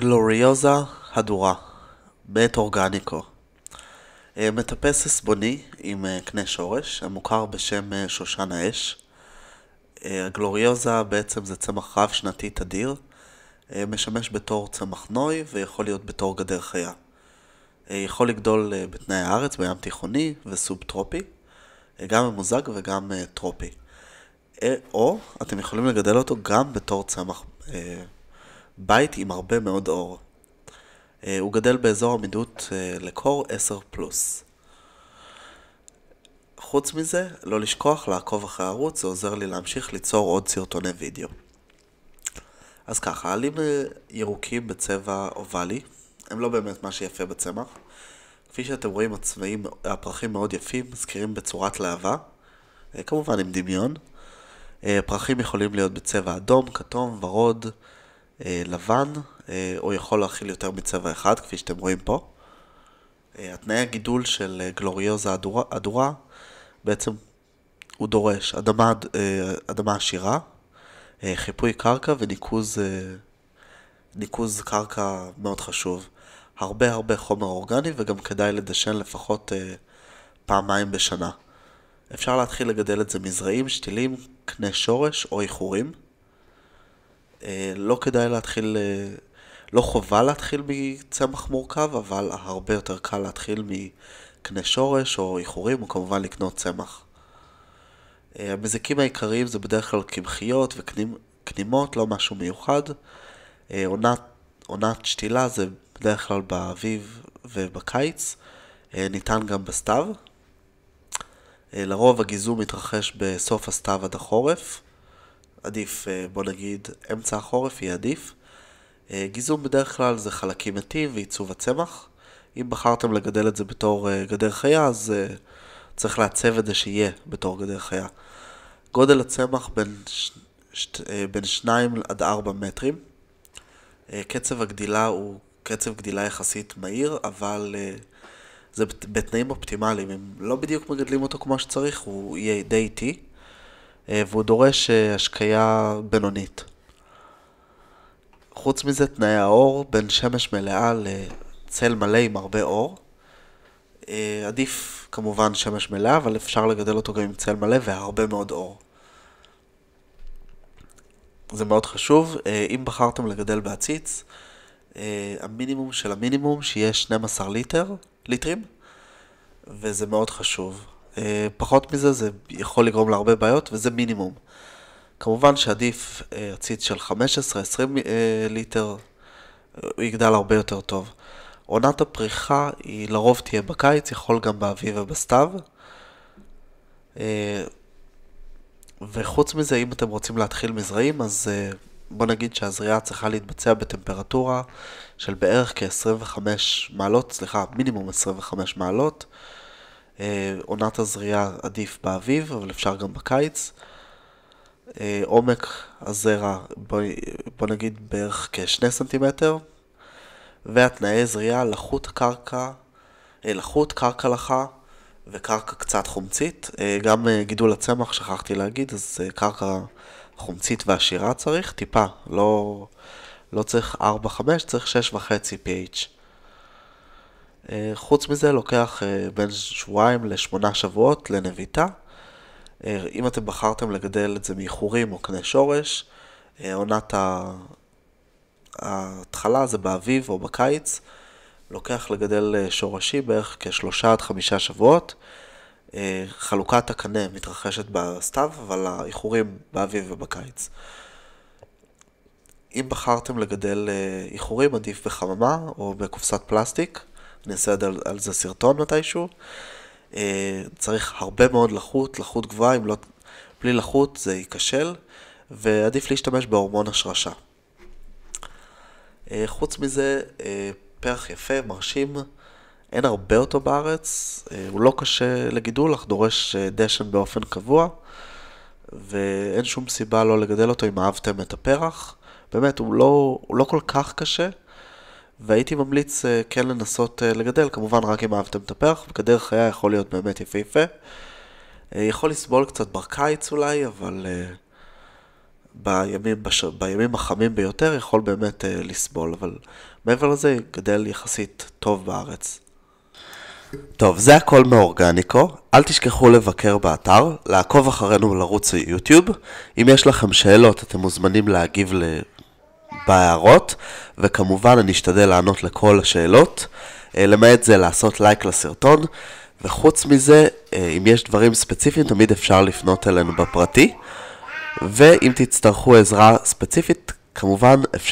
גלוריוזה הדורה, בית אורגניקו. אה, מטפס עסבוני עם אה, קנה שורש, המוכר בשם אה, שושן האש. הגלוריוזה בעצם זה צמח רב שנתי תדיר, משמש בתור צמח נוי ויכול להיות בתור גדר חיה. יכול לגדול בתנאי הארץ, בים תיכוני טרופי, גם ממוזג וגם טרופי. או אתם יכולים לגדל אותו גם בתור צמח בית עם הרבה מאוד אור. אה, הוא גדל באזור עמידות אה, לקור 10 פלוס. חוץ מזה, לא לשכוח לעקוב אחרי הערוץ, זה עוזר לי להמשיך ליצור עוד סרטוני וידאו. אז ככה, עלים אה, ירוקים בצבע אובלי, הם לא באמת מה שיפה בצמח. כפי שאתם רואים, הצבעים, הפרחים מאוד יפים, מזכירים בצורת להבה, כמובן עם דמיון. פרחים יכולים להיות בצבע אדום, כתום, ורוד, אה, לבן, אה, הוא יכול להכיל יותר מצבע אחד, כפי שאתם רואים פה. אה, התנאי הגידול של אה, גלוריוזה אדורה, אדורה בעצם הוא דורש אדמה, אה, אדמה עשירה, אה, חיפוי קרקע וניקוז אה, ניקוז קרקע מאוד חשוב. הרבה הרבה חומר אורגני וגם כדאי לדשן לפחות אה, פעמיים בשנה. אפשר להתחיל לגדל את זה מזרעים, שתילים, קנה שורש או איחורים. אה, לא כדאי להתחיל, אה, לא חובה להתחיל מצמח מורכב, אבל הרבה יותר קל להתחיל מקנה שורש או איחורים, או כמובן לקנות צמח. אה, המזיקים העיקריים זה בדרך כלל קמחיות וקנימות, לא משהו מיוחד. עונת, עונת שתילה זה בדרך כלל באביב ובקיץ, ניתן גם בסתיו. לרוב הגיזום מתרחש בסוף הסתיו עד החורף. עדיף, אה, בוא נגיד, אמצע החורף יהיה עדיף. אה, גיזום בדרך כלל זה חלקים מתים ועיצוב הצמח. אם בחרתם לגדל את זה בתור אה, גדר חיה, אז צריך לעצב את זה שיהיה בתור גדר חיה. גודל הצמח בין, ש... בין 2 עד 4 מטרים. קצב הגדילה הוא קצב גדילה יחסית מהיר, אבל זה בתנאים אופטימליים. אם לא בדיוק מגדלים אותו כמו שצריך, הוא יהיה די איטי. אה, והוא דורש אה, השקיה בינונית. חוץ מזה, תנאי האור בין שמש מלאה לצל מלא עם הרבה אור. אה, עדיף כמובן שמש מלאה, אבל אפשר לגדל אותו גם עם צל מלא והרבה מאוד אור. זה מאוד חשוב. אם בחרתם לגדל בעציץ, המינימום של המינימום שיהיה 12 ליטר, ליטרים, וזה מאוד חשוב. אה, פחות מזה זה יכול לגרום להרבה בעיות וזה מינימום. כמובן שעדיף אה, עציץ של 15-20 אה, ליטר, הוא יגדל הרבה יותר טוב. עונת הפריחה היא לרוב תהיה בקיץ, יכול גם באביב ובסתיו. וחוץ מזה, אם אתם רוצים להתחיל מזרעים, אז בוא נגיד שהזריעה צריכה להתבצע בטמפרטורה של בערך כ-25 מעלות, סליחה, מינימום 25 מעלות. אה, עונת הזריעה עדיף באביב, אבל אפשר גם בקיץ. אה, עומק הזרע, בוא, בוא נגיד בערך כשני סנטימטר. והתנאי זריעה, לחות קרקע, אה, לחות קרקע לחה וקרקע קצת חומצית. אה, גם אה, גידול הצמח, שכחתי להגיד, אז אה, קרקע חומצית ועשירה צריך, טיפה, לא, לא צריך 4-5, צריך 6.5 pH. אה, חוץ מזה לוקח אה, בין שבועיים לשמונה שבועות לנביטה. אה, אם אתם בחרתם לגדל את זה מאיחורים או קנה שורש, עונת ההתחלה זה באביב או בקיץ, לוקח לגדל שורשי בערך כשלושה עד חמישה שבועות. חלוקת הקנה מתרחשת בסתיו, אבל האיחורים באביב ובקיץ. אם בחרתם לגדל איחורים, עדיף בחממה או בקופסת פלסטיק. נעשה על, על זה סרטון מתישהו. Uh, צריך הרבה מאוד לחות, לחות גבוהה, אם לא... בלי לחות זה ייכשל, ועדיף להשתמש בהורמון השרשה. Uh, חוץ מזה, uh, פרח יפה, מרשים, אין הרבה אותו בארץ, uh, הוא לא קשה לגידול, אך דורש uh, דשן באופן קבוע, ואין שום סיבה לא לגדל אותו אם אהבתם את הפרח. באמת, הוא לא, הוא לא כל כך קשה. והייתי ממליץ uh, כן לנסות uh, לגדל, כמובן רק אם אהבתם את הפרח, וכדרך חיה יכול להיות באמת יפהפה. Uh, יכול לסבול קצת בקיץ אולי, אבל uh, בימים, בש... בימים החמים ביותר יכול באמת uh, לסבול, אבל מעבר לזה גדל יחסית טוב בארץ. טוב, זה הכל מאורגניקו. אל תשכחו לבקר באתר, לעקוב אחרינו לרוץ יוטיוב, אם יש לכם שאלות, אתם מוזמנים להגיב ל... בהערות, וכמובן אני אשתדל לענות לכל השאלות. אה, למעט זה לעשות לייק לסרטון, וחוץ מזה, אה, אם יש דברים ספציפיים, תמיד אפשר לפנות אלינו בפרטי, ואם תצטרכו עזרה ספציפית, כמובן אפשר...